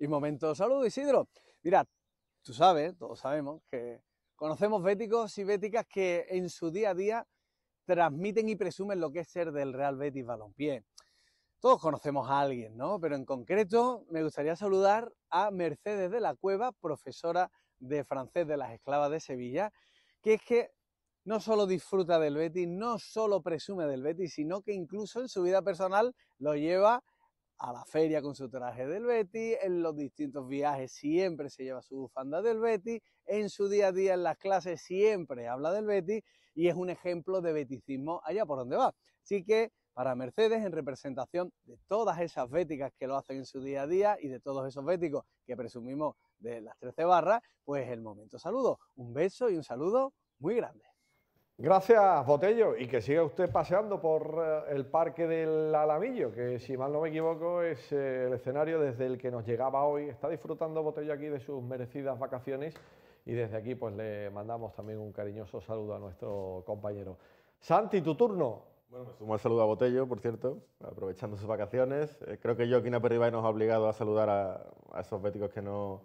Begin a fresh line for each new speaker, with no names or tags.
y momento, saludo Isidro. Mira, tú sabes, todos sabemos que conocemos béticos y béticas que en su día a día transmiten y presumen lo que es ser del Real Betis Balompié. Todos conocemos a alguien, ¿no? Pero en concreto me gustaría saludar a Mercedes de la Cueva, profesora de francés de las esclavas de Sevilla, que es que no solo disfruta del Betis, no solo presume del Betis, sino que incluso en su vida personal lo lleva a la feria con su traje del Betty, en los distintos viajes siempre se lleva su bufanda del Betty, en su día a día en las clases siempre habla del Betty y es un ejemplo de beticismo allá por donde va. Así que para Mercedes, en representación de todas esas béticas que lo hacen en su día a día y de todos esos béticos que presumimos de las 13 barras, pues el momento saludo, un beso y un saludo muy grande.
Gracias, Botello, y que siga usted paseando por eh, el Parque del Alamillo, que si mal no me equivoco es eh, el escenario desde el que nos llegaba hoy. Está disfrutando Botello aquí de sus merecidas vacaciones y desde aquí pues le mandamos también un cariñoso saludo a nuestro compañero. Santi, tu turno. Bueno, me sumo saludo a Botello, por cierto, aprovechando sus vacaciones. Eh, creo que Joaquín Aperribay nos ha obligado a saludar a, esos béticos que no,